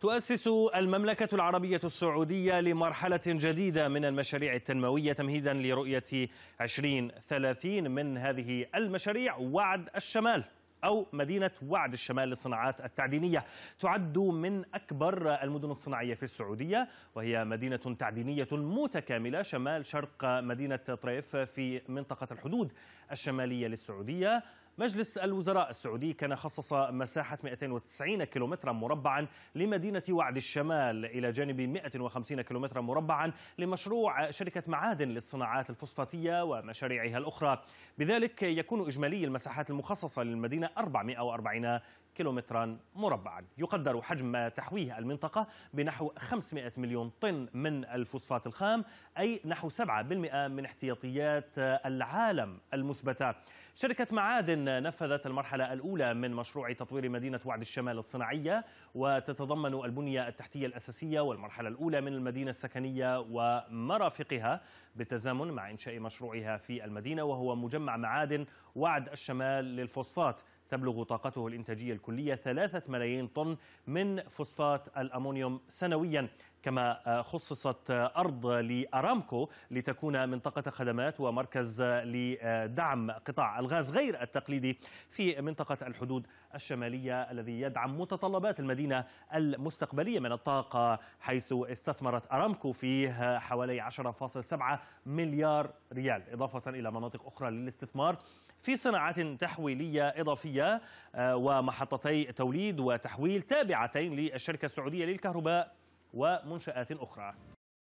تؤسس المملكة العربية السعودية لمرحلة جديدة من المشاريع التنموية تمهيدا لرؤية 2030 من هذه المشاريع وعد الشمال أو مدينة وعد الشمال للصناعات التعدينية تعد من أكبر المدن الصناعية في السعودية وهي مدينة تعدينية متكاملة شمال شرق مدينة طريف في منطقة الحدود الشمالية للسعودية مجلس الوزراء السعودي كان خصص مساحة 290 كيلومترا مربعا لمدينة وعد الشمال إلى جانب 150 كيلومترا مربعا لمشروع شركة معادن للصناعات الفوسفاتية ومشاريعها الأخرى بذلك يكون إجمالي المساحات المخصصة للمدينة 440 كيلومترا مربعا يقدر حجم ما تحويه المنطقة بنحو 500 مليون طن من الفوسفات الخام أي نحو 7% من احتياطيات العالم المثبتة شركة معادن نفذت المرحلة الأولى من مشروع تطوير مدينة وعد الشمال الصناعية وتتضمن البنية التحتية الأساسية والمرحلة الأولى من المدينة السكنية ومرافقها بالتزامن مع إنشاء مشروعها في المدينة وهو مجمع معادن وعد الشمال للفوسفات تبلغ طاقته الإنتاجية الكلية ثلاثة ملايين طن من فوسفات الأمونيوم سنويا كما خصصت أرض لأرامكو لتكون منطقة خدمات ومركز لدعم قطاع الغاز غير التقليدي في منطقة الحدود الشمالية الذي يدعم متطلبات المدينة المستقبلية من الطاقة حيث استثمرت أرامكو فيه حوالي 10.7 مليار ريال إضافة إلى مناطق أخرى للاستثمار في صناعات تحويلية إضافية الكهربائية آه، ومحطتي توليد وتحويل تابعتين للشركة السعودية للكهرباء ومنشآت أخرى